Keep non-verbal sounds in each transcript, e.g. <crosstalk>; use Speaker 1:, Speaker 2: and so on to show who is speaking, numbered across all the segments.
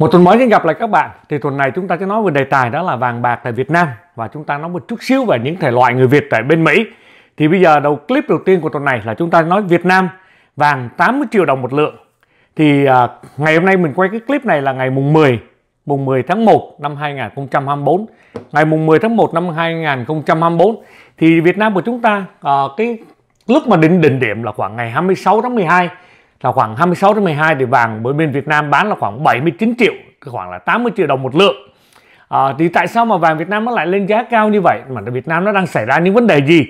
Speaker 1: Một tuần mới xin gặp lại các bạn. Thì tuần này chúng ta sẽ nói về đề tài đó là vàng bạc tại Việt Nam và chúng ta nói một chút xíu về những thể loại người Việt tại bên Mỹ. Thì bây giờ đầu clip đầu tiên của tuần này là chúng ta nói Việt Nam vàng 80 triệu đồng một lượng. Thì à, ngày hôm nay mình quay cái clip này là ngày mùng 10 mùng 10 tháng 1 năm 2024. Ngày mùng 10 tháng 1 năm 2024 thì Việt Nam của chúng ta à, cái lúc mà đỉnh đỉnh điểm là khoảng ngày 26 tháng 12 là khoảng 26 đến 12 thì vàng bên Việt Nam bán là khoảng 79 triệu khoảng là 80 triệu đồng một lượng à, thì tại sao mà vàng Việt Nam nó lại lên giá cao như vậy mà Việt Nam nó đang xảy ra những vấn đề gì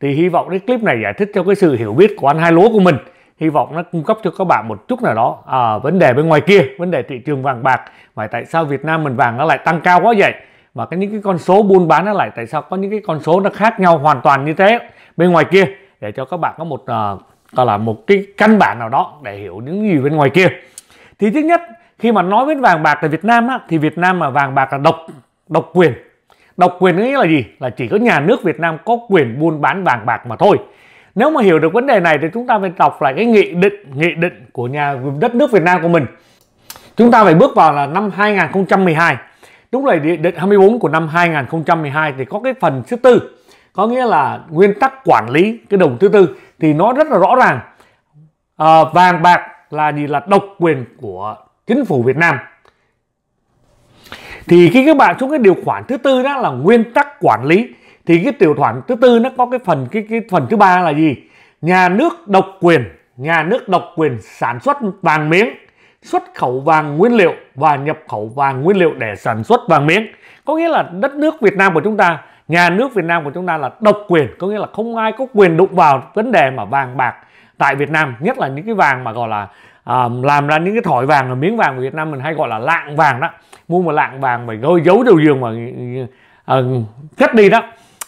Speaker 1: thì hy vọng cái clip này giải thích cho cái sự hiểu biết của anh hai lúa của mình hy vọng nó cung cấp cho các bạn một chút nào đó à, vấn đề bên ngoài kia vấn đề thị trường vàng bạc mà tại sao Việt Nam mình vàng nó lại tăng cao quá vậy mà cái những cái con số buôn bán nó lại tại sao có những cái con số nó khác nhau hoàn toàn như thế bên ngoài kia để cho các bạn có một uh, gọi là một cái căn bản nào đó để hiểu những gì bên ngoài kia thì thứ nhất khi mà nói đến vàng bạc tại Việt Nam á, thì Việt Nam mà vàng bạc là độc độc quyền độc quyền nghĩa là gì là chỉ có nhà nước Việt Nam có quyền buôn bán vàng bạc mà thôi nếu mà hiểu được vấn đề này thì chúng ta phải đọc lại cái nghị định nghị định của nhà đất nước Việt Nam của mình chúng ta phải bước vào là năm 2012 đúng là nghị định 24 của năm 2012 thì có cái phần thứ tư có nghĩa là nguyên tắc quản lý cái đồng thứ tư thì nó rất là rõ ràng à, vàng bạc là gì là độc quyền của chính phủ Việt Nam thì khi các bạn xuống cái điều khoản thứ tư đó là nguyên tắc quản lý thì cái tiểu khoản thứ tư nó có cái phần cái cái phần thứ ba là gì nhà nước độc quyền nhà nước độc quyền sản xuất vàng miếng xuất khẩu vàng nguyên liệu và nhập khẩu vàng nguyên liệu để sản xuất vàng miếng có nghĩa là đất nước Việt Nam của chúng ta nhà nước Việt Nam của chúng ta là độc quyền có nghĩa là không ai có quyền đụng vào vấn đề mà vàng bạc tại Việt Nam nhất là những cái vàng mà gọi là à, làm ra những cái thỏi vàng là miếng vàng của Việt Nam mình hay gọi là lạng vàng đó mua một lạng vàng mà gối giấu đầu giường mà à, cất đi đó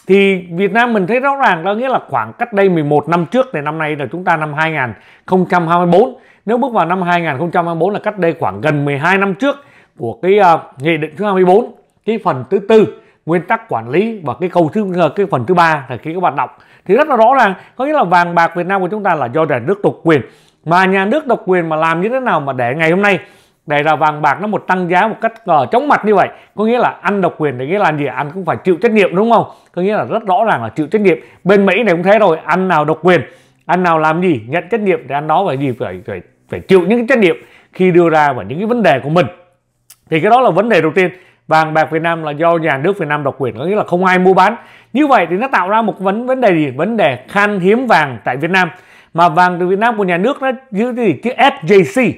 Speaker 1: thì Việt Nam mình thấy rõ ràng đó nghĩa là khoảng cách đây 11 năm trước thì năm nay là chúng ta năm 2024 nếu bước vào năm 2024 là cách đây khoảng gần 12 năm trước của cái uh, nghị định thứ 24 cái phần thứ tư nguyên tắc quản lý và cái câu thứ ờ, cái phần thứ ba là khi các bạn đọc thì rất là rõ ràng có nghĩa là vàng bạc Việt Nam của chúng ta là do nhà nước độc quyền mà nhà nước độc quyền mà làm như thế nào mà để ngày hôm nay để là vàng bạc nó một tăng giá một cách uh, ờ, chống mặt như vậy có nghĩa là ăn độc quyền thì nghĩa là gì ăn cũng phải chịu trách nhiệm đúng không có nghĩa là rất rõ ràng là chịu trách nhiệm bên mỹ này cũng thế rồi ăn nào độc quyền ăn nào làm gì nhận trách nhiệm thì ăn đó phải gì phải phải phải chịu những cái trách nhiệm khi đưa ra và những cái vấn đề của mình thì cái đó là vấn đề đầu tiên vàng bạc Việt Nam là do nhà nước Việt Nam độc quyền có nghĩa là không ai mua bán như vậy thì nó tạo ra một vấn vấn đề gì vấn đề khan hiếm vàng tại Việt Nam mà vàng từ Việt Nam của nhà nước nó giữ gì chữ FJC,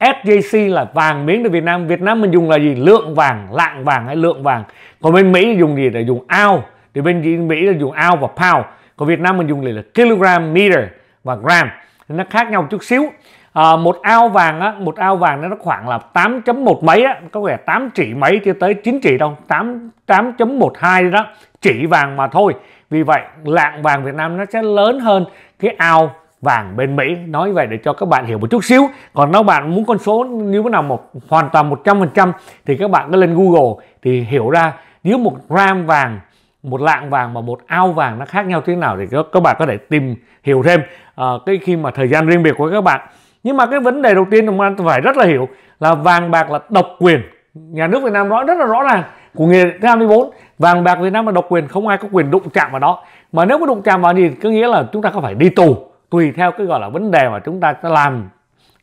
Speaker 1: FJC là vàng miếng từ Việt Nam Việt Nam mình dùng là gì lượng vàng lạng vàng hay lượng vàng còn bên Mỹ thì dùng gì Để dùng ao thì bên Mỹ là dùng ao và pound còn Việt Nam mình dùng là kilogram, meter và gram nó khác nhau chút xíu à, một ao vàng á một ao vàng nó khoảng là 8.1 mấy á có vẻ 8 chỉ mấy chứ tới 9 chỉ đâu 8 8.12 đó chỉ vàng mà thôi vì vậy lạng vàng Việt Nam nó sẽ lớn hơn cái ao vàng bên Mỹ nói vậy để cho các bạn hiểu một chút xíu còn nếu bạn muốn con số nếu nào một hoàn toàn 100% thì các bạn cứ lên Google thì hiểu ra nếu một gram vàng một lạng vàng và một ao vàng nó khác nhau thế nào thì các bạn có thể tìm hiểu thêm à, cái khi mà thời gian riêng biệt của các bạn nhưng mà cái vấn đề đầu tiên chúng ta phải rất là hiểu là vàng bạc là độc quyền nhà nước Việt Nam nói rất là rõ ràng của nghị định 24 vàng bạc Việt Nam là độc quyền không ai có quyền đụng chạm vào đó mà nếu có đụng chạm vào thì có nghĩa là chúng ta có phải đi tù tùy theo cái gọi là vấn đề mà chúng ta sẽ làm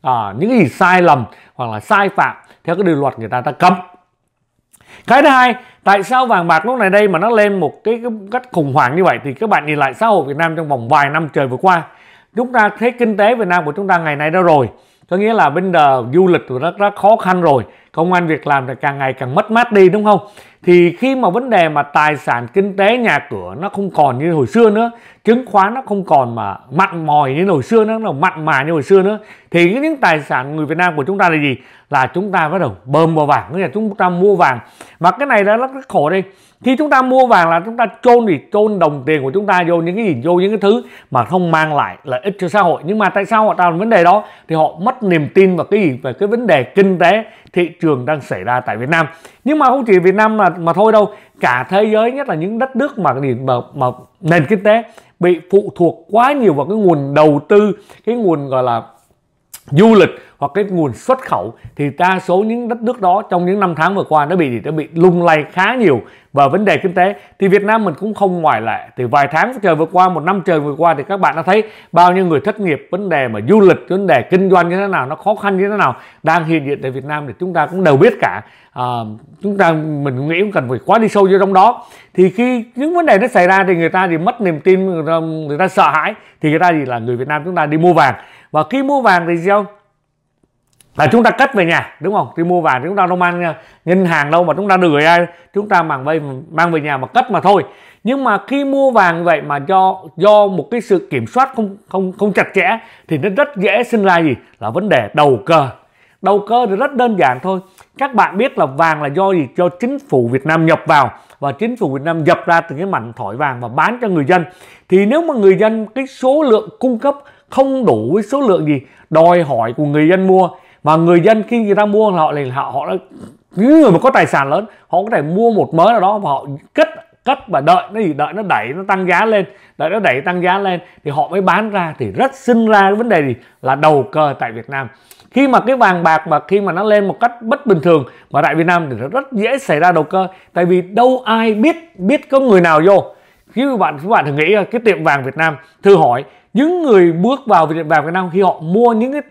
Speaker 1: à, những gì sai lầm hoặc là sai phạm theo cái điều luật người ta ta cấm cái thứ hai tại sao vàng bạc lúc này đây mà nó lên một cái cách khủng hoảng như vậy thì các bạn nhìn lại xã hội Việt Nam trong vòng vài năm trời vừa qua chúng ta thấy kinh tế Việt Nam của chúng ta ngày nay đó rồi có nghĩa là bên đờ du lịch của rất rất khó khăn rồi công an việc làm thì càng ngày càng mất mát đi đúng không thì khi mà vấn đề mà tài sản kinh tế nhà cửa nó không còn như hồi xưa nữa chứng khoán nó không còn mà mặn mòi như hồi xưa nữa nó mặn mà như hồi xưa nữa thì những tài sản người Việt Nam của chúng ta là gì là chúng ta bắt đầu bơm vào vàng nghĩa là chúng ta mua vàng mà cái này đã rất khổ đây khi chúng ta mua vàng là chúng ta chôn thì chôn đồng tiền của chúng ta vô những cái gì vô những cái thứ mà không mang lại lợi ích cho xã hội nhưng mà tại sao họ tạo vấn đề đó thì họ mất niềm tin vào cái gì về cái vấn đề kinh tế thị trường đang xảy ra tại Việt Nam nhưng mà không chỉ Việt Nam mà mà thôi đâu cả thế giới nhất là những đất nước mà cái mà, mà nền kinh tế bị phụ thuộc quá nhiều vào cái nguồn đầu tư cái nguồn gọi là du lịch hoặc cái nguồn xuất khẩu thì đa số những đất nước đó trong những năm tháng vừa qua nó bị nó bị lung lay khá nhiều và vấn đề kinh tế thì Việt Nam mình cũng không ngoại lệ từ vài tháng trời vừa qua một năm trời vừa qua thì các bạn đã thấy bao nhiêu người thất nghiệp vấn đề mà du lịch vấn đề kinh doanh như thế nào nó khó khăn như thế nào đang hiện diện tại Việt Nam thì chúng ta cũng đều biết cả à, chúng ta mình nghĩ cũng cần phải quá đi sâu vô trong đó thì khi những vấn đề nó xảy ra thì người ta thì mất niềm tin người ta, người ta sợ hãi thì người ta thì là người Việt Nam chúng ta đi mua vàng và khi mua vàng thì sao là chúng ta cất về nhà đúng không thì mua vàng thì chúng ta đâu mang ngân hàng đâu mà chúng ta đưa ra chúng ta mang về mang về nhà mà cất mà thôi nhưng mà khi mua vàng vậy mà do do một cái sự kiểm soát không không không chặt chẽ thì nó rất dễ sinh ra gì là vấn đề đầu cơ đầu cơ thì rất đơn giản thôi các bạn biết là vàng là do gì do chính phủ Việt Nam nhập vào và chính phủ Việt Nam nhập ra từ cái mảnh thỏi vàng và bán cho người dân thì nếu mà người dân cái số lượng cung cấp không đủ với số lượng gì đòi hỏi của người dân mua và người dân khi người ta mua họ thì họ họ những người mà có tài sản lớn họ có thể mua một mớ nào đó và họ cất cất và đợi nó gì đợi nó đẩy nó tăng giá lên đợi nó đẩy tăng giá lên thì họ mới bán ra thì rất sinh ra cái vấn đề gì là đầu cơ tại Việt Nam khi mà cái vàng bạc mà khi mà nó lên một cách bất bình thường mà tại Việt Nam thì nó rất dễ xảy ra đầu cơ tại vì đâu ai biết biết có người nào vô khi các bạn các bạn thử nghĩ cái tiệm vàng Việt Nam thử hỏi những người bước vào tiệm vàng Việt Nam khi họ mua những cái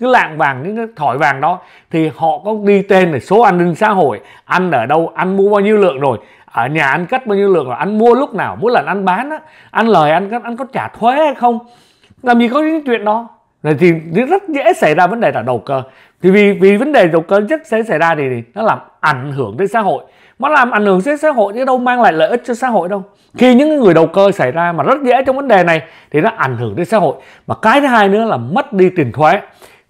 Speaker 1: cái lạng vàng những cái thỏi vàng đó thì họ có đi tên là số an ninh xã hội ăn ở đâu ăn mua bao nhiêu lượng rồi ở nhà ăn cắt bao nhiêu lượng rồi ăn mua lúc nào mỗi lần ăn bán á ăn lời ăn cắt ăn có trả thuế hay không làm gì có những chuyện đó rồi thì rất dễ xảy ra vấn đề là đầu cơ thì vì vì vấn đề đầu cơ rất dễ xảy ra thì nó làm ảnh hưởng tới xã hội nó làm ảnh hưởng tới xã hội chứ đâu mang lại lợi ích cho xã hội đâu khi những người đầu cơ xảy ra mà rất dễ trong vấn đề này thì nó ảnh hưởng tới xã hội mà cái thứ hai nữa là mất đi tiền thuế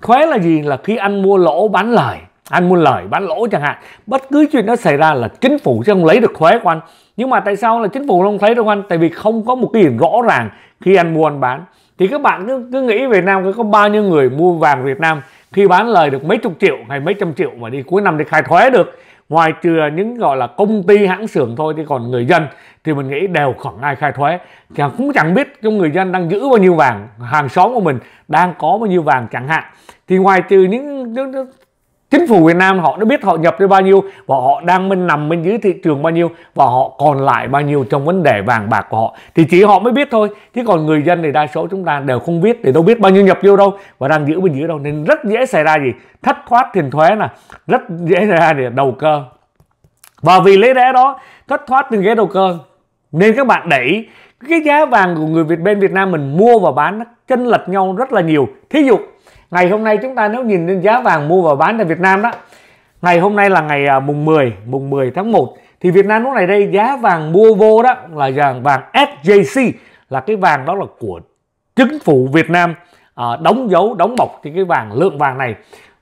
Speaker 1: thuế là gì là khi anh mua lỗ bán lời anh mua lời bán lỗ chẳng hạn bất cứ chuyện nó xảy ra là chính phủ sẽ không lấy được thuế của anh nhưng mà tại sao là chính phủ không lấy được anh tại vì không có một cái gì rõ ràng khi anh mua anh bán thì các bạn cứ, cứ nghĩ Việt Nam có bao nhiêu người mua vàng Việt Nam khi bán lời được mấy chục triệu hay mấy trăm triệu mà đi cuối năm để khai thuế được ngoài trừ những gọi là công ty hãng xưởng thôi thì còn người dân thì mình nghĩ đều khoảng ai khai thuế chẳng cũng chẳng biết trong người dân đang giữ bao nhiêu vàng hàng xóm của mình đang có bao nhiêu vàng chẳng hạn thì ngoài trừ những chính phủ Việt Nam họ đã biết họ nhập được bao nhiêu và họ đang bên nằm bên dưới thị trường bao nhiêu và họ còn lại bao nhiêu trong vấn đề vàng bạc của họ thì chỉ họ mới biết thôi chứ còn người dân thì đa số chúng ta đều không biết để đâu biết bao nhiêu nhập vô đâu và đang giữ bên dưới đâu nên rất dễ xảy ra gì thất thoát tiền thuế là rất dễ xảy ra để đầu cơ và vì lý lẽ đó thất thoát tiền ghế đầu cơ nên các bạn đẩy cái giá vàng của người Việt bên Việt Nam mình mua và bán nó chênh lệch nhau rất là nhiều thí dụ ngày hôm nay chúng ta nếu nhìn lên giá vàng mua và bán tại Việt Nam đó ngày hôm nay là ngày à, mùng 10 mùng 10 tháng 1 thì Việt Nam lúc này đây giá vàng mua vô đó là vàng vàng SJC là cái vàng đó là của chính phủ Việt Nam à, đóng dấu đóng bọc thì cái vàng lượng vàng này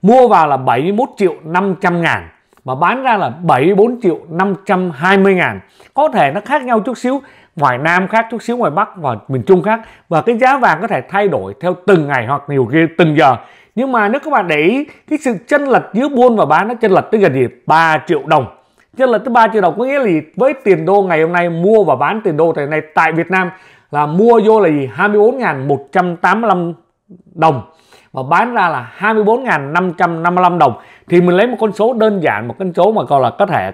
Speaker 1: mua vào là 71 triệu 500 ngàn mà bán ra là 74 triệu 520 ngàn có thể nó khác nhau chút xíu ngoài Nam khác chút xíu ngoài Bắc và miền Trung khác và cái giá vàng có thể thay đổi theo từng ngày hoặc nhiều khi từng giờ nhưng mà nếu các bạn để ý cái sự chân lệch giữa buôn và bán nó chân lệch tới gần gì 3 triệu đồng chân lệch tới 3 triệu đồng có nghĩa là gì? với tiền đô ngày hôm nay mua và bán tiền đô ngày nay tại Việt Nam là mua vô là gì 24.185 đồng và bán ra là 24.555 đồng thì mình lấy một con số đơn giản một con số mà gọi là có thể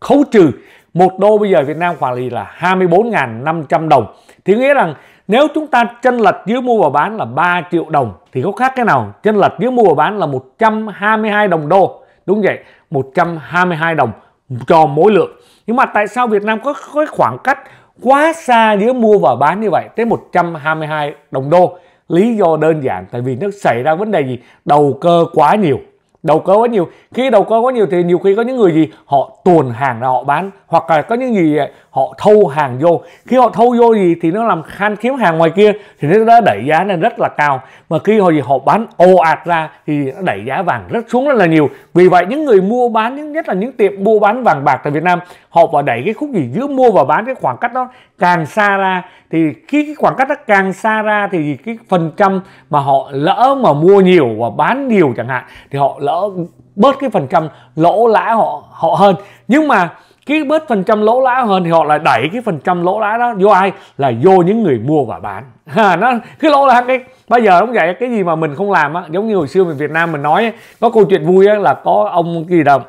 Speaker 1: khấu trừ một đô bây giờ Việt Nam khoảng là 24.500 đồng thì nghĩa rằng nếu chúng ta chân lật dưới mua và bán là 3 triệu đồng thì có khác cái nào chân lật dưới mua và bán là 122 đồng đô đúng vậy 122 đồng cho mỗi lượng nhưng mà tại sao Việt Nam có, có khoảng cách quá xa giữa mua và bán như vậy tới 122 đồng đô lý do đơn giản tại vì nó xảy ra vấn đề gì đầu cơ quá nhiều đầu cơ quá nhiều khi đầu cơ quá nhiều thì nhiều khi có những người gì họ tuồn hàng ra họ bán hoặc là có những gì họ thâu hàng vô khi họ thâu vô gì thì nó làm khan kiếm hàng ngoài kia thì nó đã đẩy giá lên rất là cao mà khi họ gì họ bán ồ ạt ra thì nó đẩy giá vàng rất xuống rất là nhiều vì vậy những người mua bán những nhất là những tiệm mua bán vàng bạc tại Việt Nam họ vào đẩy cái khúc gì giữa mua và bán cái khoảng cách đó càng xa ra thì khi cái khoảng cách đó càng xa ra thì cái phần trăm mà họ lỡ mà mua nhiều và bán nhiều chẳng hạn thì họ lỡ bớt cái phần trăm lỗ lã họ họ hơn nhưng mà cái bớt phần trăm lỗ lã hơn thì họ lại đẩy cái phần trăm lỗ lã đó vô ai là vô những người mua và bán <laughs> ha nó cái lỗ lã cái bây giờ cũng vậy cái gì mà mình không làm á giống như hồi xưa mình Việt Nam mình nói có câu chuyện vui ấy, là có ông kỳ đồng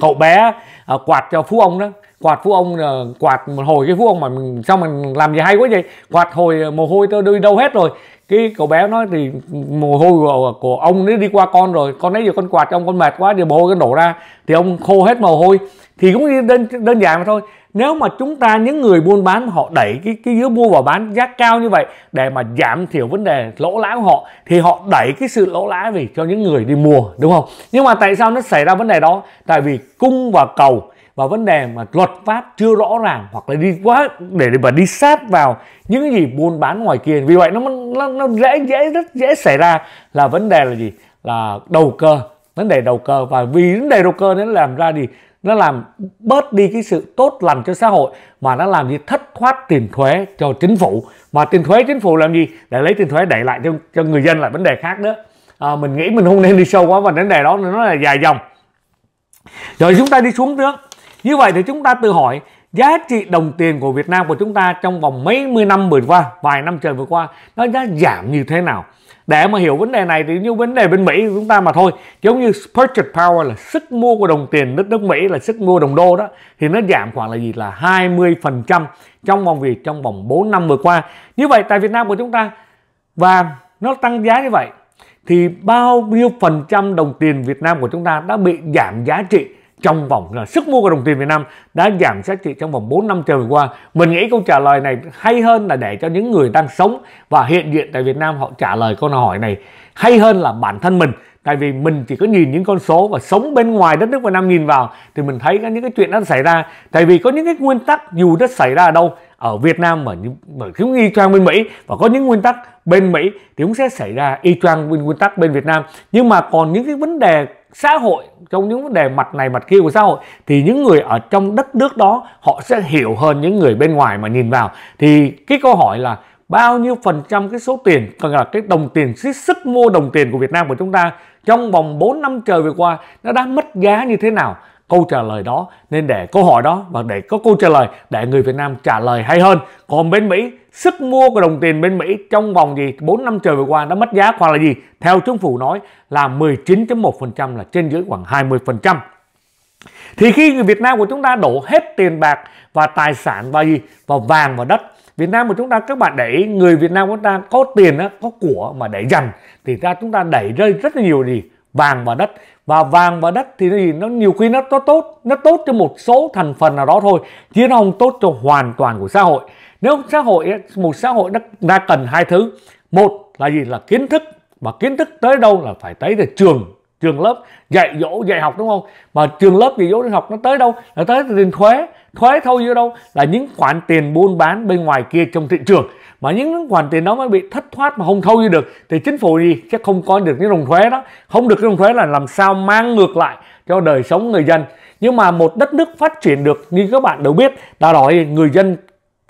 Speaker 1: cậu bé à, quạt cho phú ông đó quạt phú ông à, quạt một hồi cái phú ông mà mình sao mình làm gì hay quá vậy quạt hồi à, mồ hôi tôi đi đâu hết rồi cái cậu bé nói thì mồ hôi của, ông ấy đi qua con rồi con ấy giờ con quạt cho ông con mệt quá giờ mồ cái đổ ra thì ông khô hết mồ hôi thì cũng như đơn đơn giản mà thôi nếu mà chúng ta những người buôn bán họ đẩy cái cái giữa mua vào bán giá cao như vậy để mà giảm thiểu vấn đề lỗ lãi của họ thì họ đẩy cái sự lỗ lãi về cho những người đi mua đúng không nhưng mà tại sao nó xảy ra vấn đề đó tại vì cung và cầu và vấn đề mà luật pháp chưa rõ ràng hoặc là đi quá để mà đi sát vào những cái gì buôn bán ngoài kia vì vậy nó nó, nó dễ dễ rất dễ xảy ra là vấn đề là gì là đầu cơ vấn đề đầu cơ và vì vấn đề đầu cơ nên làm ra gì nó làm bớt đi cái sự tốt lành cho xã hội mà nó làm gì thất thoát tiền thuế cho chính phủ mà tiền thuế chính phủ làm gì để lấy tiền thuế đẩy lại cho cho người dân là vấn đề khác nữa à, mình nghĩ mình không nên đi sâu quá vào vấn đề đó nó là dài dòng rồi chúng ta đi xuống nữa như vậy thì chúng ta tự hỏi giá trị đồng tiền của Việt Nam của chúng ta trong vòng mấy mươi năm vừa qua, vài năm trời vừa qua nó đã giảm như thế nào? Để mà hiểu vấn đề này thì như vấn đề bên Mỹ của chúng ta mà thôi Giống như purchase power là sức mua của đồng tiền nước nước Mỹ là sức mua đồng đô đó Thì nó giảm khoảng là gì là 20% trong vòng vì trong vòng 4 năm vừa qua Như vậy tại Việt Nam của chúng ta và nó tăng giá như vậy thì bao nhiêu phần trăm đồng tiền Việt Nam của chúng ta đã bị giảm giá trị trong vòng là sức mua của đồng tiền Việt Nam đã giảm giá trị trong vòng 4 năm trở qua. Mình nghĩ câu trả lời này hay hơn là để cho những người đang sống và hiện diện tại Việt Nam họ trả lời câu hỏi này hay hơn là bản thân mình. Tại vì mình chỉ có nhìn những con số và sống bên ngoài đất nước Việt Nam nhìn vào thì mình thấy những cái chuyện đã xảy ra. Tại vì có những cái nguyên tắc dù đất xảy ra ở đâu ở Việt Nam mà ở cũng y chang bên Mỹ và có những nguyên tắc bên Mỹ thì cũng sẽ xảy ra y chang nguyên tắc bên Việt Nam. Nhưng mà còn những cái vấn đề xã hội trong những vấn đề mặt này mặt kia của xã hội thì những người ở trong đất nước đó họ sẽ hiểu hơn những người bên ngoài mà nhìn vào thì cái câu hỏi là bao nhiêu phần trăm cái số tiền cần là cái đồng tiền cái sức mua đồng tiền của Việt Nam của chúng ta trong vòng 4 năm trời vừa qua nó đã mất giá như thế nào câu trả lời đó nên để câu hỏi đó và để có câu trả lời để người Việt Nam trả lời hay hơn còn bên Mỹ sức mua của đồng tiền bên Mỹ trong vòng gì 4 năm trời vừa qua đã mất giá khoảng là gì theo chính phủ nói là 19.1% là trên dưới khoảng 20% thì khi người Việt Nam của chúng ta đổ hết tiền bạc và tài sản vào gì vào vàng và đất Việt Nam của chúng ta các bạn đẩy người Việt Nam của chúng ta có tiền đó, có của mà đẩy dành thì ra chúng ta đẩy rơi rất là nhiều gì vàng và đất và vàng và đất thì nó gì nó nhiều khi nó tốt tốt nó tốt cho một số thành phần nào đó thôi chứ nó không tốt cho hoàn toàn của xã hội nếu xã hội một xã hội nó đã cần hai thứ một là gì là kiến thức mà kiến thức tới đâu là phải tới từ trường trường lớp dạy dỗ dạy học đúng không mà trường lớp dạy dỗ đi học nó tới đâu là tới từ tiền thuế thuế thôi như đâu là những khoản tiền buôn bán bên ngoài kia trong thị trường mà những khoản tiền đó mới bị thất thoát mà không thâu như được thì chính phủ gì chắc không có được những đồng thuế đó không được cái đồng thuế là làm sao mang ngược lại cho đời sống người dân nhưng mà một đất nước phát triển được như các bạn đều biết là đòi người dân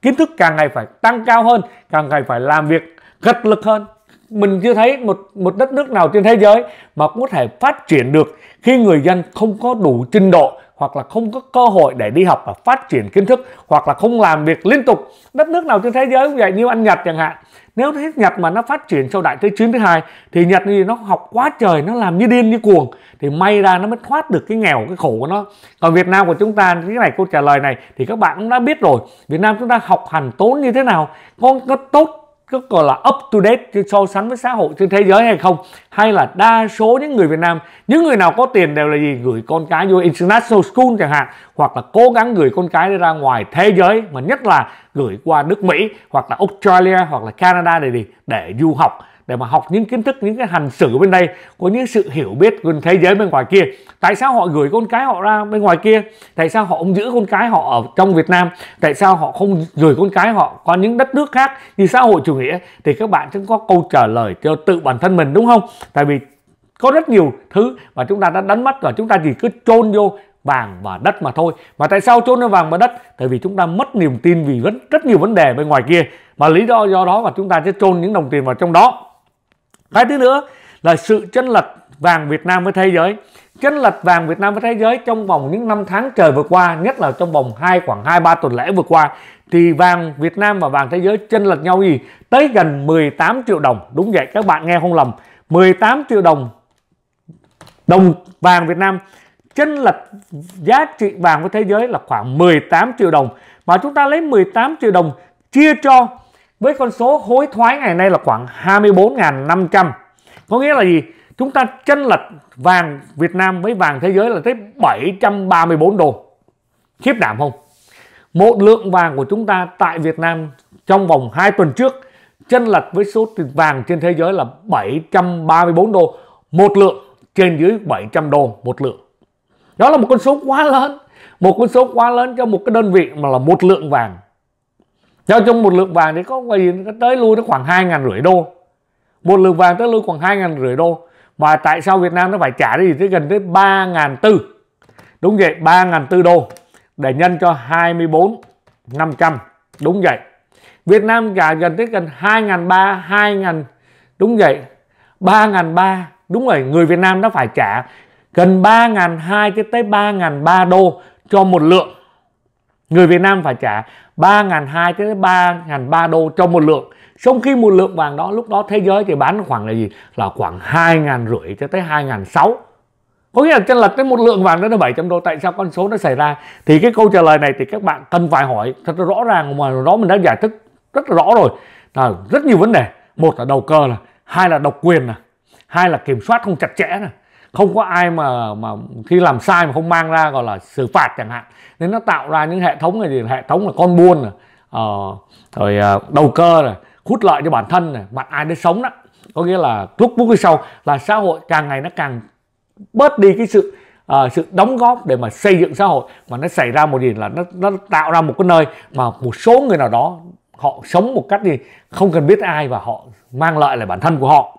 Speaker 1: kiến thức càng ngày phải tăng cao hơn càng ngày phải làm việc gật lực hơn mình chưa thấy một một đất nước nào trên thế giới mà có thể phát triển được khi người dân không có đủ trình độ hoặc là không có cơ hội để đi học và phát triển kiến thức hoặc là không làm việc liên tục đất nước nào trên thế giới cũng vậy như anh Nhật chẳng hạn nếu thế Nhật mà nó phát triển sau đại thế chiến thứ hai thì Nhật thì nó học quá trời nó làm như điên như cuồng thì may ra nó mới thoát được cái nghèo cái khổ của nó còn Việt Nam của chúng ta cái này câu trả lời này thì các bạn cũng đã biết rồi Việt Nam chúng ta học hành tốn như thế nào có, có tốt rất gọi là up to date chứ so sánh với xã hội trên thế giới hay không hay là đa số những người Việt Nam những người nào có tiền đều là gì gửi con cái vô international school chẳng hạn hoặc là cố gắng gửi con cái ra ngoài thế giới mà nhất là gửi qua nước Mỹ hoặc là Australia hoặc là Canada để gì để du học để mà học những kiến thức những cái hành xử bên đây có những sự hiểu biết gần thế giới bên ngoài kia tại sao họ gửi con cái họ ra bên ngoài kia tại sao họ không giữ con cái họ ở trong Việt Nam tại sao họ không gửi con cái họ qua những đất nước khác như xã hội chủ nghĩa thì các bạn cũng có câu trả lời cho tự bản thân mình đúng không tại vì có rất nhiều thứ mà chúng ta đã đánh mất và chúng ta chỉ cứ chôn vô vàng và đất mà thôi mà tại sao chôn nó vàng và đất tại vì chúng ta mất niềm tin vì rất rất nhiều vấn đề bên ngoài kia mà lý do do đó mà chúng ta sẽ chôn những đồng tiền vào trong đó cái thứ nữa là sự chênh lệch vàng Việt Nam với thế giới chênh lệch vàng Việt Nam với thế giới trong vòng những năm tháng trời vừa qua nhất là trong vòng hai khoảng 2 3 tuần lễ vừa qua thì vàng Việt Nam và vàng thế giới chênh lệch nhau gì tới gần 18 triệu đồng đúng vậy các bạn nghe không lầm 18 triệu đồng đồng vàng Việt Nam chênh lệch giá trị vàng với thế giới là khoảng 18 triệu đồng mà chúng ta lấy 18 triệu đồng chia cho với con số hối thoái ngày nay là khoảng 24.500 có nghĩa là gì chúng ta chênh lệch vàng Việt Nam với vàng thế giới là tới 734 đô khiếp đảm không một lượng vàng của chúng ta tại Việt Nam trong vòng 2 tuần trước chênh lệch với số tiền vàng trên thế giới là 734 đô một lượng trên dưới 700 đô một lượng đó là một con số quá lớn một con số quá lớn cho một cái đơn vị mà là một lượng vàng giao trong một lượng vàng thì có gì nó tới lui nó khoảng hai ngàn rưỡi đô một lượng vàng tới lui khoảng hai ngàn rưỡi đô mà tại sao Việt Nam nó phải trả gì tới gần tới ba ngàn tư đúng vậy ba ngàn tư đô để nhân cho 24 500 đúng vậy Việt Nam trả gần tới gần hai ngàn ba hai ngàn đúng vậy ba ngàn ba đúng rồi người Việt Nam nó phải trả gần ba ngàn hai tới ba ngàn ba đô cho một lượng Người Việt Nam phải trả 3.200 tới 3.300 đô cho một lượng. Trong khi một lượng vàng đó lúc đó thế giới thì bán khoảng là gì? Là khoảng 2.500 cho tới 2.600. Có nghĩa là chân lật tới một lượng vàng đó là 700 đô. Tại sao con số nó xảy ra? Thì cái câu trả lời này thì các bạn cần phải hỏi thật rõ ràng mà đó mình đã giải thích rất là rõ rồi. Là rất nhiều vấn đề. Một là đầu cơ này, hai là độc quyền này, hai là kiểm soát không chặt chẽ này không có ai mà mà khi làm sai mà không mang ra gọi là xử phạt chẳng hạn nên nó tạo ra những hệ thống này thì hệ thống là con buôn này, uh, rồi uh, đầu cơ này hút lợi cho bản thân này mặt ai để sống đó có nghĩa là lúc lúc sau là xã hội càng ngày nó càng bớt đi cái sự uh, sự đóng góp để mà xây dựng xã hội mà nó xảy ra một gì là nó nó tạo ra một cái nơi mà một số người nào đó họ sống một cách gì không cần biết ai và họ mang lợi lại bản thân của họ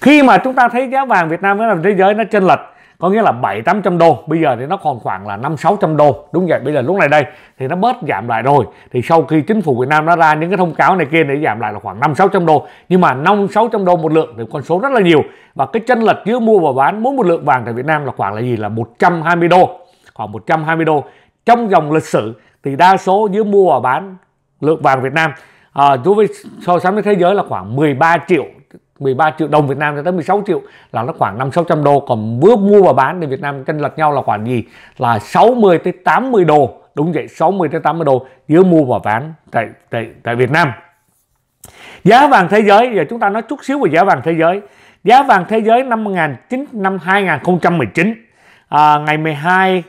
Speaker 1: khi mà chúng ta thấy giá vàng Việt Nam với thế giới nó chênh lệch có nghĩa là 7 800 đô bây giờ thì nó còn khoảng là 5 600 đô đúng vậy bây giờ lúc này đây thì nó bớt giảm lại rồi thì sau khi chính phủ Việt Nam nó ra những cái thông cáo này kia để giảm lại là khoảng 5 600 đô nhưng mà 5 600 đô một lượng thì con số rất là nhiều và cái chân lệch giữa mua và bán mỗi một lượng vàng tại Việt Nam là khoảng là gì là 120 đô khoảng 120 đô trong dòng lịch sử thì đa số giữa mua và bán lượng vàng Việt Nam à, đối với so sánh với thế giới là khoảng 13 triệu 13 triệu đồng Việt Nam cho tới 16 triệu là nó khoảng 5 600 đô còn bước mua và bán thì Việt Nam chênh lệch nhau là khoảng gì là 60 tới 80 đô đúng vậy 60 tới 80 đô giữa mua và bán tại tại tại Việt Nam giá vàng thế giới giờ chúng ta nói chút xíu về giá vàng thế giới giá vàng thế giới năm 19 năm 2019 à, ngày 12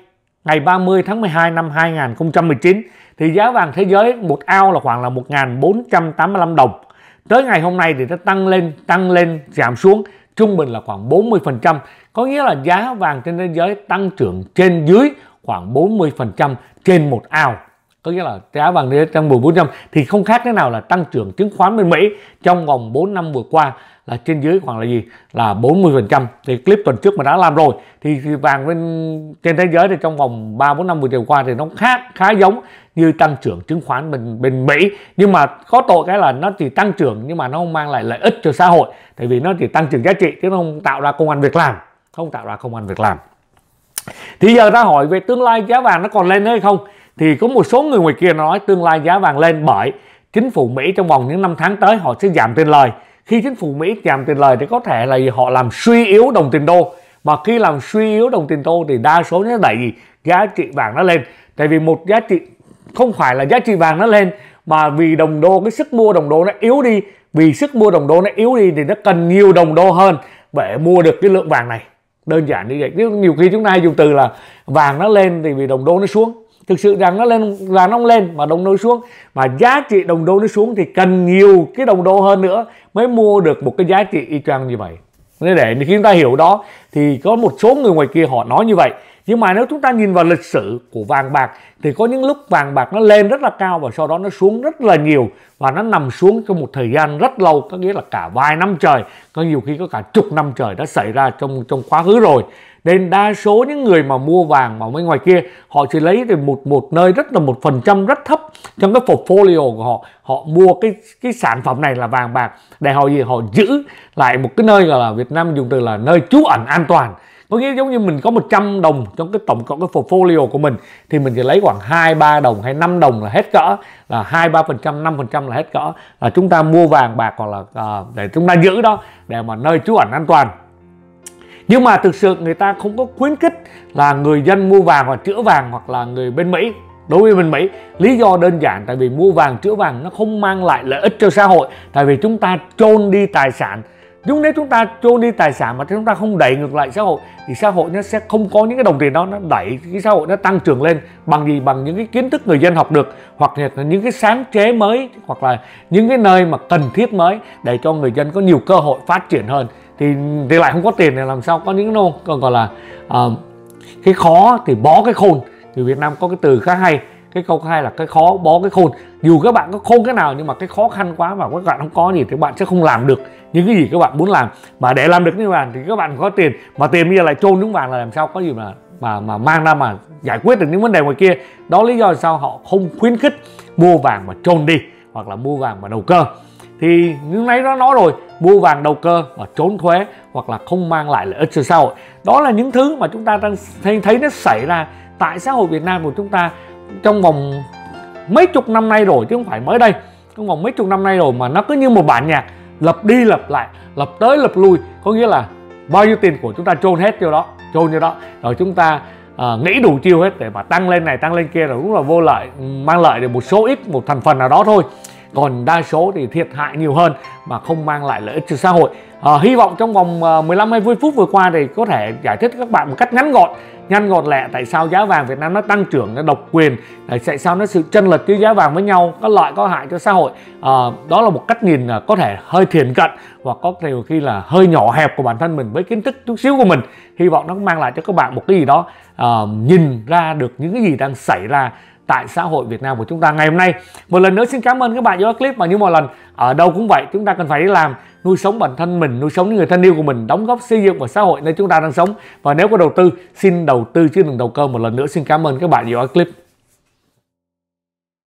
Speaker 1: ngày 30 tháng 12 năm 2019 thì giá vàng thế giới một ao là khoảng là 1.485 đồng tới ngày hôm nay thì nó tăng lên tăng lên giảm xuống trung bình là khoảng 40% có nghĩa là giá vàng trên thế giới tăng trưởng trên dưới khoảng 40% trên một ao có nghĩa là giá vàng thế giới tăng 14% thì không khác thế nào là tăng trưởng chứng khoán bên Mỹ trong vòng 4 năm vừa qua là trên dưới khoảng là gì là 40% thì clip tuần trước mình đã làm rồi thì vàng bên trên thế giới thì trong vòng 3 4 năm vừa qua thì nó khác khá giống như tăng trưởng chứng khoán bên bên Mỹ nhưng mà có tội cái là nó chỉ tăng trưởng nhưng mà nó không mang lại lợi ích cho xã hội tại vì nó chỉ tăng trưởng giá trị chứ nó không tạo ra công ăn việc làm không tạo ra công an việc làm thì giờ ta hỏi về tương lai giá vàng nó còn lên nữa hay không thì có một số người ngoài kia nói tương lai giá vàng lên bởi chính phủ Mỹ trong vòng những năm tháng tới họ sẽ giảm tiền lời khi chính phủ Mỹ giảm tiền lời thì có thể là họ làm suy yếu đồng tiền đô mà khi làm suy yếu đồng tiền đô thì đa số nó đẩy giá trị vàng nó lên tại vì một giá trị không phải là giá trị vàng nó lên mà vì đồng đô cái sức mua đồng đô nó yếu đi vì sức mua đồng đô nó yếu đi thì nó cần nhiều đồng đô hơn để mua được cái lượng vàng này đơn giản như vậy nhiều khi chúng ta dùng từ là vàng nó lên thì vì đồng đô nó xuống thực sự rằng nó lên là nó lên mà đồng đô xuống mà giá trị đồng đô nó xuống thì cần nhiều cái đồng đô hơn nữa mới mua được một cái giá trị y chang như vậy nên để khi chúng ta hiểu đó thì có một số người ngoài kia họ nói như vậy nhưng mà nếu chúng ta nhìn vào lịch sử của vàng bạc thì có những lúc vàng bạc nó lên rất là cao và sau đó nó xuống rất là nhiều và nó nằm xuống trong một thời gian rất lâu có nghĩa là cả vài năm trời có nhiều khi có cả chục năm trời đã xảy ra trong trong quá khứ rồi nên đa số những người mà mua vàng mà bên ngoài kia họ chỉ lấy từ một một nơi rất là một phần trăm rất thấp trong cái portfolio của họ họ mua cái cái sản phẩm này là vàng bạc để họ gì họ giữ lại một cái nơi gọi là Việt Nam dùng từ là nơi trú ẩn an toàn có nghĩa giống như mình có 100 đồng trong cái tổng cộng cái portfolio của mình thì mình chỉ lấy khoảng 2 3 đồng hay 5 đồng là hết cỡ là 2 3 phần trăm 5 phần trăm là hết cỡ là chúng ta mua vàng bạc hoặc là à, để chúng ta giữ đó để mà nơi trú ẩn an toàn nhưng mà thực sự người ta không có khuyến khích là người dân mua vàng hoặc chữa vàng hoặc là người bên Mỹ đối với bên Mỹ lý do đơn giản tại vì mua vàng chữa vàng nó không mang lại lợi ích cho xã hội tại vì chúng ta trôn đi tài sản nhưng nếu chúng ta chôn đi tài sản mà chúng ta không đẩy ngược lại xã hội thì xã hội nó sẽ không có những cái đồng tiền đó nó đẩy cái xã hội nó tăng trưởng lên bằng gì bằng những cái kiến thức người dân học được hoặc là những cái sáng chế mới hoặc là những cái nơi mà cần thiết mới để cho người dân có nhiều cơ hội phát triển hơn thì thì lại không có tiền thì làm sao có những nông còn gọi là uh, cái khó thì bó cái khôn thì Việt Nam có cái từ khá hay cái câu hai là cái khó bó cái khôn dù các bạn có khôn cái nào nhưng mà cái khó khăn quá và các bạn không có gì thì các bạn sẽ không làm được những cái gì các bạn muốn làm mà để làm được như bạn thì các bạn có tiền mà tiền bây giờ lại chôn đúng vàng là làm sao có gì mà mà mà mang ra mà giải quyết được những vấn đề ngoài kia đó lý do là sao họ không khuyến khích mua vàng mà trôn đi hoặc là mua vàng mà đầu cơ thì như nãy nó nói rồi mua vàng đầu cơ mà trốn thuế hoặc là không mang lại lợi ích cho xã hội đó là những thứ mà chúng ta đang thấy thấy nó xảy ra tại xã hội Việt Nam của chúng ta trong vòng mấy chục năm nay rồi chứ không phải mới đây trong vòng mấy chục năm nay rồi mà nó cứ như một bản nhạc lập đi lập lại lập tới lập lui có nghĩa là bao nhiêu tiền của chúng ta chôn hết vô đó chôn vô đó rồi chúng ta à, nghĩ đủ chiêu hết để mà tăng lên này tăng lên kia rồi cũng là vô lợi ừ, mang lợi được một số ít một thành phần nào đó thôi còn đa số thì thiệt hại nhiều hơn mà không mang lại lợi ích cho xã hội à, hy vọng trong vòng 15 à, 20 phút vừa qua thì có thể giải thích các bạn một cách ngắn gọn nhanh gọn lẹ tại sao giá vàng Việt Nam nó tăng trưởng nó độc quyền à, tại sao nó sự chân lệch giữa giá vàng với nhau có lợi có hại cho xã hội à, đó là một cách nhìn à, có thể hơi thiền cận và có nhiều khi là hơi nhỏ hẹp của bản thân mình với kiến thức chút xíu của mình hy vọng nó mang lại cho các bạn một cái gì đó à, nhìn ra được những cái gì đang xảy ra tại xã hội Việt Nam của chúng ta ngày hôm nay. Một lần nữa xin cảm ơn các bạn do clip mà như mọi lần ở đâu cũng vậy chúng ta cần phải làm nuôi sống bản thân mình, nuôi sống những người thân yêu của mình, đóng góp xây dựng vào xã hội nơi chúng ta đang sống. Và nếu có đầu tư, xin đầu tư chứ đừng đầu cơ. Một lần nữa xin cảm ơn các bạn do clip.